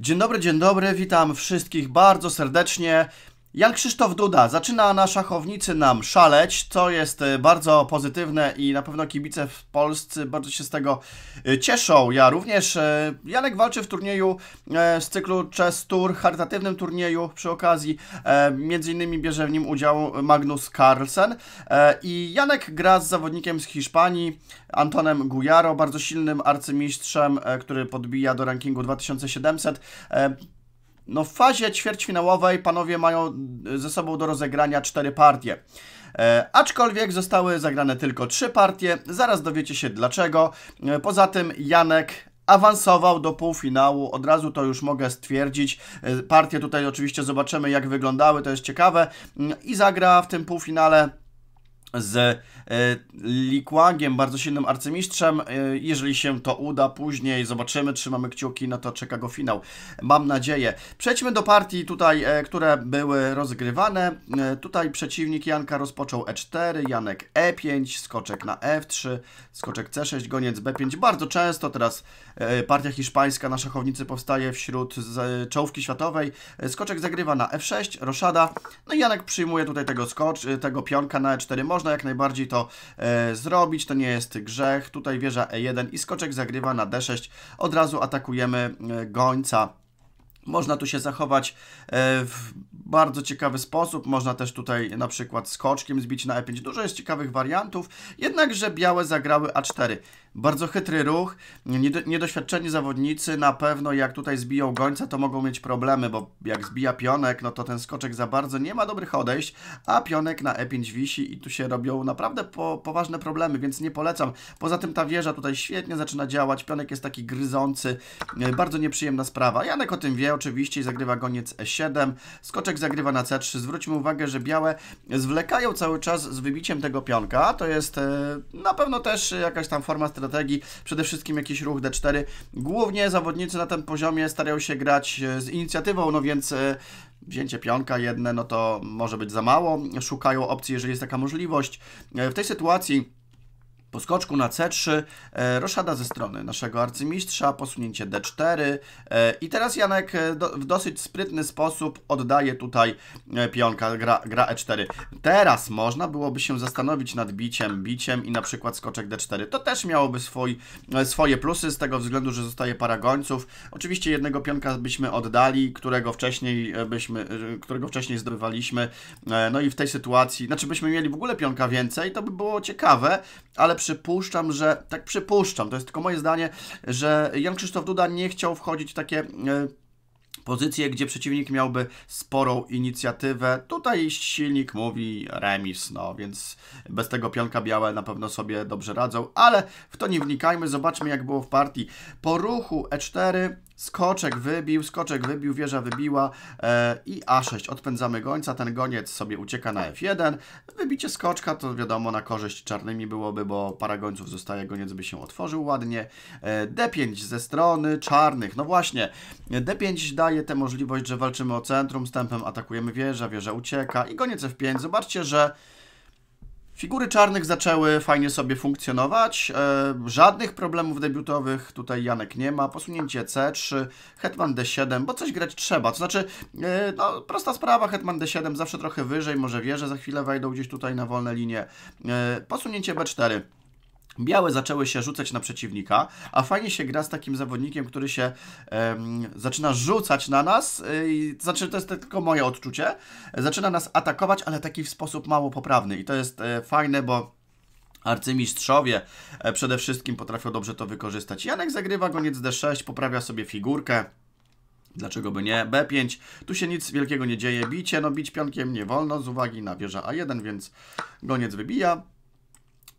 Dzień dobry, dzień dobry, witam wszystkich bardzo serdecznie. Jan Krzysztof Duda zaczyna na szachownicy nam szaleć, co jest e, bardzo pozytywne i na pewno kibice w Polsce bardzo się z tego e, cieszą. Ja również. E, Janek walczy w turnieju z cyklu Chess Tour, charytatywnym turnieju przy okazji. Między innymi bierze w nim udział Magnus Carlsen i Janek gra z zawodnikiem z Hiszpanii, Antonem Gujaro, bardzo silnym arcymistrzem, który podbija do rankingu 2700. No w fazie ćwierćfinałowej panowie mają y, ze sobą do rozegrania cztery partie. E, aczkolwiek zostały zagrane tylko trzy partie, zaraz dowiecie się dlaczego. E, poza tym Janek awansował do półfinału, od razu to już mogę stwierdzić. E, partie tutaj oczywiście zobaczymy jak wyglądały, to jest ciekawe. Mm, I zagra w tym półfinale z e, likwagiem, bardzo silnym arcymistrzem. E, jeżeli się to uda, później zobaczymy, trzymamy kciuki, no to czeka go finał. Mam nadzieję. Przejdźmy do partii tutaj, e, które były rozgrywane. Tutaj przeciwnik Janka rozpoczął E4, Janek E5, skoczek na F3, skoczek C6, goniec B5. Bardzo często teraz partia hiszpańska na szachownicy powstaje wśród czołówki światowej. Skoczek zagrywa na F6, roszada, no i Janek przyjmuje tutaj tego skocz, tego pionka na E4. Można można jak najbardziej to e, zrobić, to nie jest grzech. Tutaj wieża E1 i skoczek zagrywa na D6. Od razu atakujemy e, gońca. Można tu się zachować e, w bardzo ciekawy sposób. Można też tutaj na przykład skoczkiem zbić na E5. Dużo jest ciekawych wariantów, jednakże białe zagrały A4. Bardzo chytry ruch. Niedoświadczeni zawodnicy na pewno jak tutaj zbiją gońca, to mogą mieć problemy, bo jak zbija pionek, no to ten skoczek za bardzo nie ma dobrych odejść, a pionek na E5 wisi i tu się robią naprawdę po, poważne problemy, więc nie polecam. Poza tym ta wieża tutaj świetnie zaczyna działać, pionek jest taki gryzący, e, bardzo nieprzyjemna sprawa. Janek o tym wie oczywiście i zagrywa goniec E7, skoczek zagrywa na C3. Zwróćmy uwagę, że białe zwlekają cały czas z wybiciem tego pionka, to jest e, na pewno też jakaś tam forma strategiczna strategii, przede wszystkim jakiś ruch D4. Głównie zawodnicy na tym poziomie starają się grać e, z inicjatywą, no więc e, wzięcie pionka jedne, no to może być za mało. Szukają opcji, jeżeli jest taka możliwość. E, w tej sytuacji po skoczku na C3, e, roszada ze strony naszego arcymistrza, posunięcie D4 e, i teraz Janek e, w dosyć sprytny sposób oddaje tutaj pionka, gra, gra E4. Teraz można byłoby się zastanowić nad biciem, biciem i na przykład skoczek D4. To też miałoby swój, swoje plusy z tego względu, że zostaje para gońców. Oczywiście jednego pionka byśmy oddali, którego wcześniej byśmy, którego wcześniej zdobywaliśmy. No i w tej sytuacji, znaczy byśmy mieli w ogóle pionka więcej, to by było ciekawe, ale przypuszczam, że, tak przypuszczam, to jest tylko moje zdanie, że Jan Krzysztof Duda nie chciał wchodzić w takie e, pozycje, gdzie przeciwnik miałby sporą inicjatywę. Tutaj silnik mówi remis, no więc bez tego pionka białe na pewno sobie dobrze radzą, ale w to nie wnikajmy, zobaczmy jak było w partii. Po ruchu E4 Skoczek wybił, skoczek wybił, wieża wybiła e, i A6. Odpędzamy gońca, ten goniec sobie ucieka na F1. Wybicie skoczka to wiadomo na korzyść czarnymi byłoby, bo para gońców zostaje, goniec by się otworzył ładnie. E, D5 ze strony czarnych, no właśnie. D5 daje tę możliwość, że walczymy o centrum, stępem atakujemy wieża, wieża ucieka i goniec F5. Zobaczcie, że Figury czarnych zaczęły fajnie sobie funkcjonować, e, żadnych problemów debiutowych tutaj Janek nie ma, posunięcie C3, hetman D7, bo coś grać trzeba, to znaczy, e, no, prosta sprawa, hetman D7 zawsze trochę wyżej, może wieże za chwilę wejdą gdzieś tutaj na wolne linie, e, posunięcie B4, Białe zaczęły się rzucać na przeciwnika, a fajnie się gra z takim zawodnikiem, który się um, zaczyna rzucać na nas. Y, I, znaczy, to jest tylko moje odczucie. E, zaczyna nas atakować, ale taki w sposób mało poprawny. I to jest e, fajne, bo arcymistrzowie e, przede wszystkim potrafią dobrze to wykorzystać. Janek zagrywa goniec D6, poprawia sobie figurkę. Dlaczego by nie? B5. Tu się nic wielkiego nie dzieje. Bicie, no bić pionkiem nie wolno z uwagi na wieżę A1, więc goniec wybija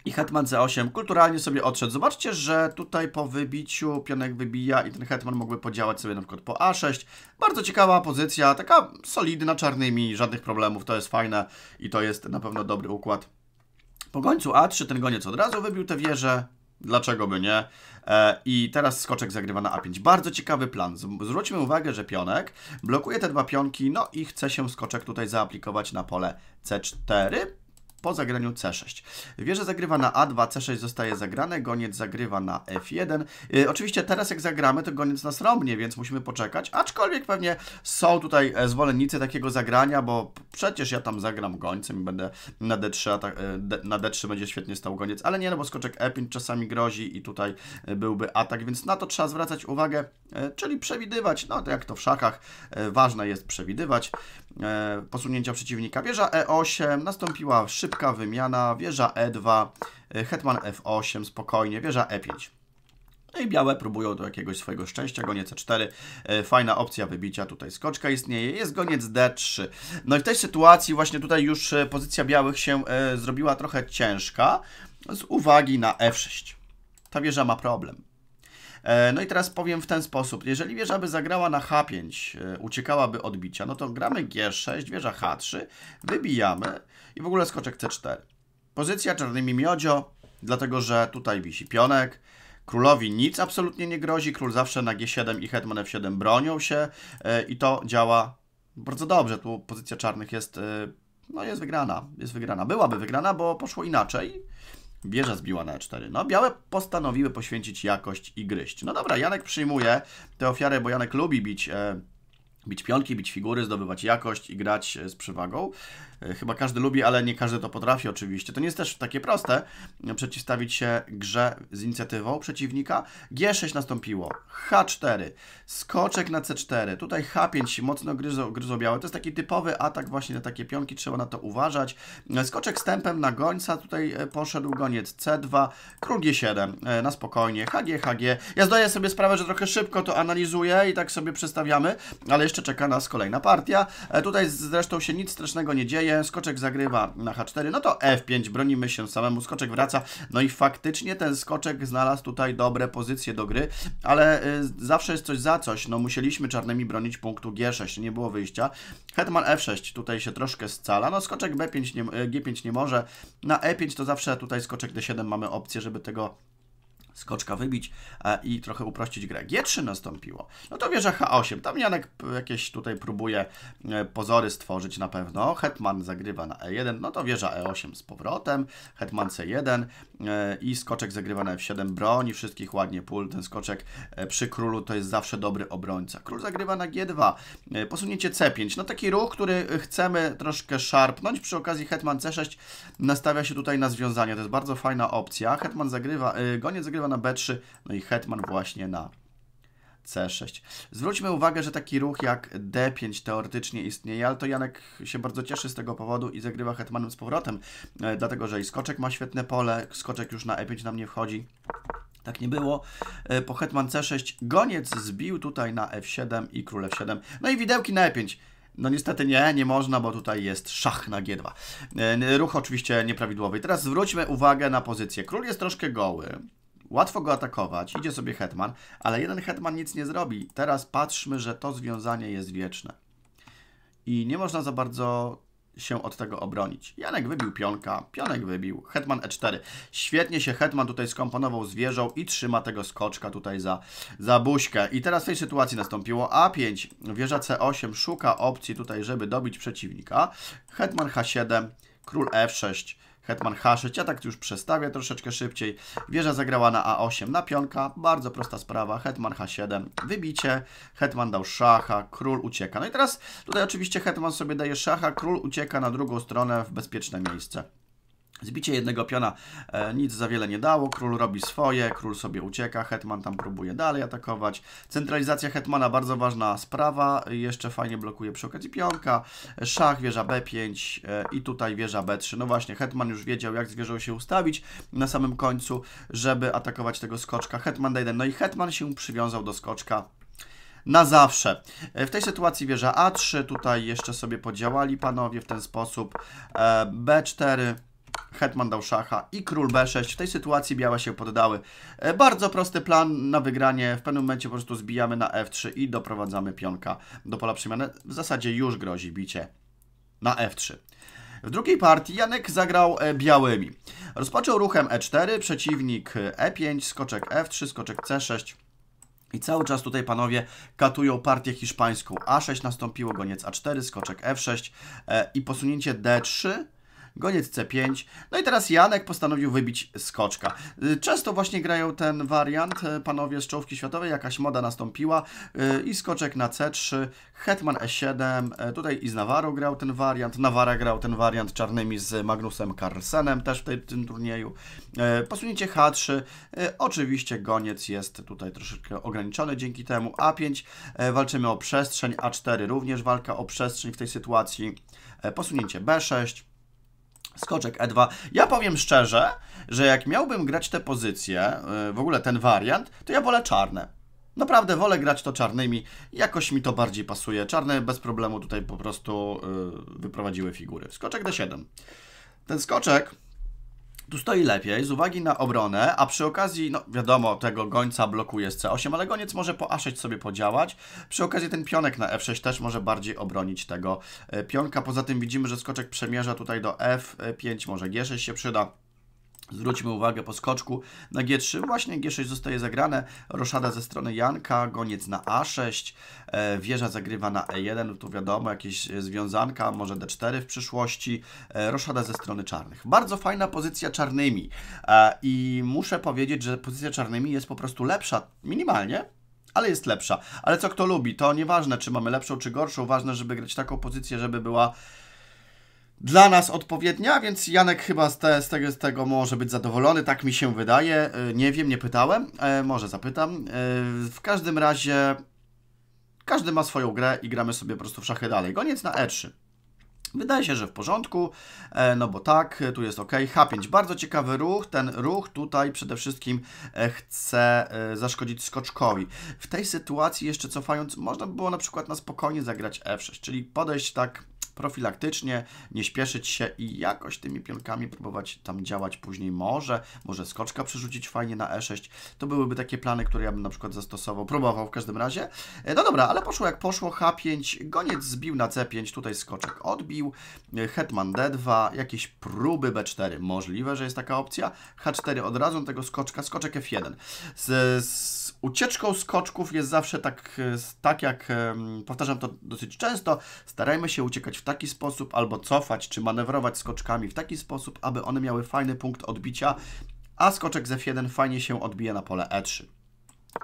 i hetman c8. Kulturalnie sobie odszedł. Zobaczcie, że tutaj po wybiciu pionek wybija i ten hetman mógłby podziałać sobie na przykład po a6. Bardzo ciekawa pozycja, taka solidna czarnymi, żadnych problemów. To jest fajne i to jest na pewno dobry układ. Po gońcu a3 ten goniec od razu wybił tę wieżę. Dlaczego by nie? E, I teraz skoczek zagrywa na A5. Bardzo ciekawy plan. Zwróćmy uwagę, że pionek blokuje te dwa pionki, no i chce się skoczek tutaj zaaplikować na pole C4 po zagraniu C6. Wieża zagrywa na A2, C6 zostaje zagrane, goniec zagrywa na F1. Yy, oczywiście teraz jak zagramy, to goniec nas romnie, więc musimy poczekać, aczkolwiek pewnie są tutaj e, zwolennicy takiego zagrania, bo przecież ja tam zagram gońcem i będę na D3, tak, e, na D3 będzie świetnie stał goniec, ale nie, no bo skoczek E5 czasami grozi i tutaj e, byłby atak, więc na to trzeba zwracać uwagę, czyli przewidywać, no to jak to w szachach, ważne jest przewidywać posunięcia przeciwnika. Wieża E8 nastąpiła szybko szybka wymiana, wieża E2, e, hetman F8, spokojnie, wieża E5. No i białe próbują do jakiegoś swojego szczęścia, goniec e C4, e, fajna opcja wybicia, tutaj skoczka istnieje, jest goniec D3. No i w tej sytuacji właśnie tutaj już pozycja białych się zrobiła trochę ciężka z uwagi na F6. Ta wieża ma problem. E, no i teraz powiem w ten sposób. Jeżeli wieża by zagrała na H5, e, uciekałaby odbicia, no to gramy G6, wieża H3, wybijamy i w ogóle skoczek C4. Pozycja czarnymi miodzio, dlatego że tutaj wisi pionek, Królowi nic absolutnie nie grozi, król zawsze na G7 i hetman F7 bronią się e, i to działa bardzo dobrze. Tu pozycja czarnych jest, no jest wygrana, jest wygrana. Byłaby wygrana, bo poszło inaczej, Wieża zbiła na E4. No, białe postanowiły poświęcić jakość i gryźć. No dobra, Janek przyjmuje tę ofiarę, bo Janek lubi bić, e, bić pionki, bić figury, zdobywać jakość i grać e, z przewagą. E, chyba każdy lubi, ale nie każdy to potrafi oczywiście. To nie jest też takie proste e, przeciwstawić się grze z inicjatywą przeciwnika. G6 nastąpiło, H4, skoczek na C4, tutaj H5 mocno gryzo gryzo białe. To jest taki typowy atak właśnie na takie pionki, trzeba na to uważać. E, skoczek stępem na gońca, tutaj poszedł goniec C2, król G7, na spokojnie, HG, HG. Ja zdaję sobie sprawę, że trochę szybko to analizuję i tak sobie przestawiamy, ale jeszcze czeka nas kolejna partia. Tutaj zresztą się nic strasznego nie dzieje, skoczek zagrywa na H4, no to F5, bronimy się samemu, skoczek wraca, no i faktycznie ten skoczek znalazł tutaj dobre pozycje do gry, ale y, zawsze jest coś za coś, no musieliśmy czarnymi bronić punktu G6, nie było wyjścia. Hetman F6 tutaj się troszkę scala, no skoczek B5 nie, y, G5 nie może, na E5 to zawsze tutaj skoczek D7 mamy opcję, żeby tego skoczka wybić e, i trochę uprościć grę. G3 nastąpiło. No to wieża H8. Tam Janek jakieś tutaj próbuje e, pozory stworzyć na pewno. Hetman zagrywa na E1. No to wieża E8 z powrotem. Hetman C1 e, i skoczek zagrywa na F7. Broni wszystkich ładnie pól. Ten skoczek przy królu to jest zawsze dobry obrońca. Król zagrywa na G2. Posunięcie C5. No taki ruch, który chcemy troszkę szarpnąć. Przy okazji hetman C6 nastawia się tutaj na związanie. To jest bardzo fajna opcja. Hetman zagrywa, goniec zagrywa na B3, no i Hetman właśnie na C6. Zwróćmy uwagę, że taki ruch jak D5 teoretycznie istnieje, ale to Janek się bardzo cieszy z tego powodu i zagrywa hetmanem z powrotem, e, dlatego że i skoczek ma świetne pole, skoczek już na E5 nam nie wchodzi. Tak nie było. E, po hetman C6 goniec zbił tutaj na F7 i król F7. No i widełki na E5. No niestety nie, nie można, bo tutaj jest szach na G2. E, ruch oczywiście nieprawidłowy. I teraz zwróćmy uwagę na pozycję. Król jest troszkę goły. Łatwo go atakować, idzie sobie hetman, ale jeden hetman nic nie zrobi. Teraz patrzmy, że to związanie jest wieczne. I nie można za bardzo się od tego obronić. Janek wybił pionka, pionek wybił, hetman e4. Świetnie się hetman tutaj skomponował z wieżą i trzyma tego skoczka tutaj za, za buźkę. I teraz w tej sytuacji nastąpiło a5, wieża c8 szuka opcji tutaj, żeby dobić przeciwnika. Hetman h7, król f6, Hetman H6, ja tak już przestawię troszeczkę szybciej. Wieża zagrała na A8 na pionka, bardzo prosta sprawa. Hetman H7, wybicie. Hetman dał szacha, król ucieka. No i teraz tutaj oczywiście hetman sobie daje szacha, król ucieka na drugą stronę w bezpieczne miejsce. Zbicie jednego piona e, nic za wiele nie dało, król robi swoje, król sobie ucieka, hetman tam próbuje dalej atakować. Centralizacja hetmana bardzo ważna sprawa, jeszcze fajnie blokuje przy okazji pionka, szach, wieża b5 e, i tutaj wieża b3. No właśnie, hetman już wiedział jak z wieżą się ustawić na samym końcu, żeby atakować tego skoczka. Hetman d1, no i hetman się przywiązał do skoczka na zawsze. E, w tej sytuacji wieża a3, tutaj jeszcze sobie podziałali panowie w ten sposób, e, b4, hetman dał szacha i król b6. W tej sytuacji białe się poddały. E, bardzo prosty plan na wygranie. W pewnym momencie po prostu zbijamy na f3 i doprowadzamy pionka do pola przemiany. W zasadzie już grozi bicie na f3. W drugiej partii Janek zagrał e, białymi. Rozpoczął ruchem e4, przeciwnik e5, e skoczek f3, skoczek c6. I cały czas tutaj panowie katują partię hiszpańską. A6 nastąpiło, goniec A4, skoczek F6 e, i posunięcie D3 goniec C5. No i teraz Janek postanowił wybić skoczka. Y, często właśnie grają ten wariant, y, panowie z czołówki światowej, jakaś moda nastąpiła y, i skoczek na C3, hetman E7, tutaj i z Navarro grał ten wariant, Nawara grał ten wariant czarnymi z Magnusem Carlsenem też w tej, tym turnieju. Posunięcie H3, oczywiście goniec jest tutaj troszeczkę ograniczony dzięki temu, A5, walczymy o przestrzeń, A4 również walka o przestrzeń w tej sytuacji, posunięcie B6, Skoczek E2. Ja powiem szczerze, że jak miałbym grać te pozycje, e, w ogóle ten wariant, to ja wolę czarne. Naprawdę wolę grać to czarnymi, jakoś mi to bardziej pasuje. Czarne bez problemu tutaj po prostu e, wyprowadziły figury. Skoczek D7. Ten skoczek tu stoi lepiej z uwagi na obronę, a przy okazji, no wiadomo, tego gońca blokuje z C8, ale goniec może po A6 sobie podziałać. Przy okazji ten pionek na F6 też może bardziej obronić tego e, pionka. Poza tym widzimy, że skoczek przemierza tutaj do F5, może G6 się przyda. Zwróćmy uwagę po skoczku na G3. Właśnie G6 zostaje zagrane. Roszada ze strony Janka, goniec na A6, e, wieża zagrywa na E1, no tu wiadomo, jakieś e, związanka, może D4 w przyszłości. E, roszada ze strony czarnych. Bardzo fajna pozycja czarnymi i muszę powiedzieć, że pozycja czarnymi jest po prostu lepsza, minimalnie, ale jest lepsza. Ale co kto lubi, to nieważne, czy mamy lepszą, czy gorszą, ważne, żeby grać taką pozycję, żeby była dla nas odpowiednia, więc Janek chyba z, te, z, tego, z, tego, może być zadowolony, tak mi się wydaje. E, nie wiem, nie pytałem, e, może zapytam. E, w każdym razie każdy ma swoją grę i gramy sobie po prostu w szachy dalej. Goniec na E3. Wydaje się, że w porządku, no bo tak, tu jest ok. H5, bardzo ciekawy ruch. Ten ruch tutaj przede wszystkim chce zaszkodzić skoczkowi. W tej sytuacji jeszcze cofając, można by było na przykład na spokojnie zagrać F6, czyli podejść tak profilaktycznie, nie śpieszyć się i jakoś tymi pionkami próbować tam działać później może, może skoczka przerzucić fajnie na E6. To byłyby takie plany, które ja bym na przykład zastosował, próbował w każdym razie. E, no dobra, ale poszło jak poszło, H5, goniec zbił na C5, tutaj skoczek odbił, e, hetman D2, jakieś próby B4, możliwe, że jest taka opcja, H4 od razu tego skoczka, skoczek F1. Z, z ucieczką skoczków jest zawsze tak, e, tak jak, powtarzam to dosyć często, starajmy się uciekać w taki sposób, albo cofać czy manewrować skoczkami w taki sposób, aby one miały fajny punkt odbicia, a skoczek z F1 fajnie się odbije na pole E3.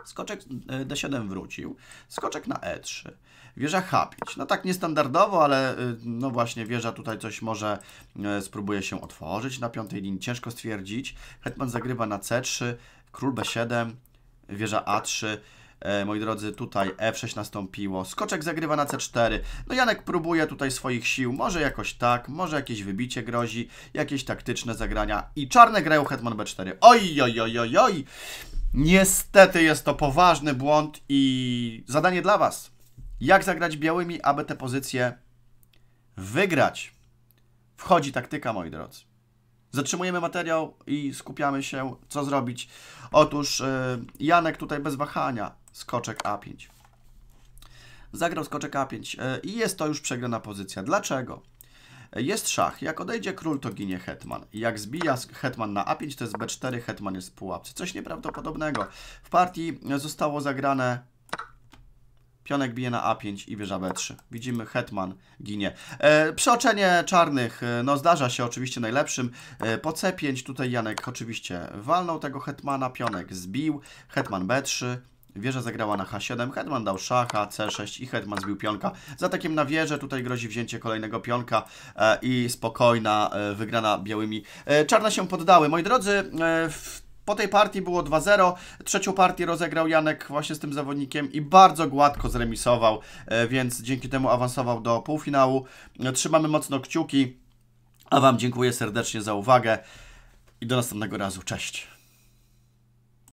Skoczek e, D7 wrócił, skoczek na E3, wieża H5. No tak niestandardowo, ale e, no właśnie wieża tutaj coś może e, spróbuje się otworzyć na piątej linii, ciężko stwierdzić. Hetman zagrywa na C3, król B7, wieża A3. E, moi drodzy, tutaj F6 nastąpiło, skoczek zagrywa na C4, no Janek próbuje tutaj swoich sił, może jakoś tak, może jakieś wybicie grozi, jakieś taktyczne zagrania i czarne grają hetman B4. Oj, oj, oj, oj, oj! Niestety jest to poważny błąd i zadanie dla Was. Jak zagrać białymi, aby te pozycje wygrać? Wchodzi taktyka, moi drodzy. Zatrzymujemy materiał i skupiamy się, co zrobić. Otóż yy, Janek tutaj bez wahania skoczek A5. Zagrał skoczek A5 e, i jest to już przegrana pozycja. Dlaczego? E, jest szach. Jak odejdzie król, to ginie hetman. Jak zbija hetman na A5, to jest B4, hetman jest w pułapce. Coś nieprawdopodobnego. W partii e, zostało zagrane Pionek bije na A5 i wieża B3. Widzimy, hetman ginie. E, przeoczenie czarnych, no zdarza się oczywiście najlepszym. E, po C5 tutaj Janek oczywiście walnął tego hetmana, pionek zbił, hetman B3, Wieża zagrała na H7, Hetman dał szacha, C6 i Hetman zbił pionka. Za takim na wieżę tutaj grozi wzięcie kolejnego pionka e, i spokojna e, wygrana białymi. Czarna e, czarne się poddały. Moi drodzy, w po tej partii było 2-0, trzecią partię rozegrał Janek właśnie z tym zawodnikiem i bardzo gładko zremisował, więc dzięki temu awansował do półfinału. Trzymamy mocno kciuki, a Wam dziękuję serdecznie za uwagę i do następnego razu. Cześć!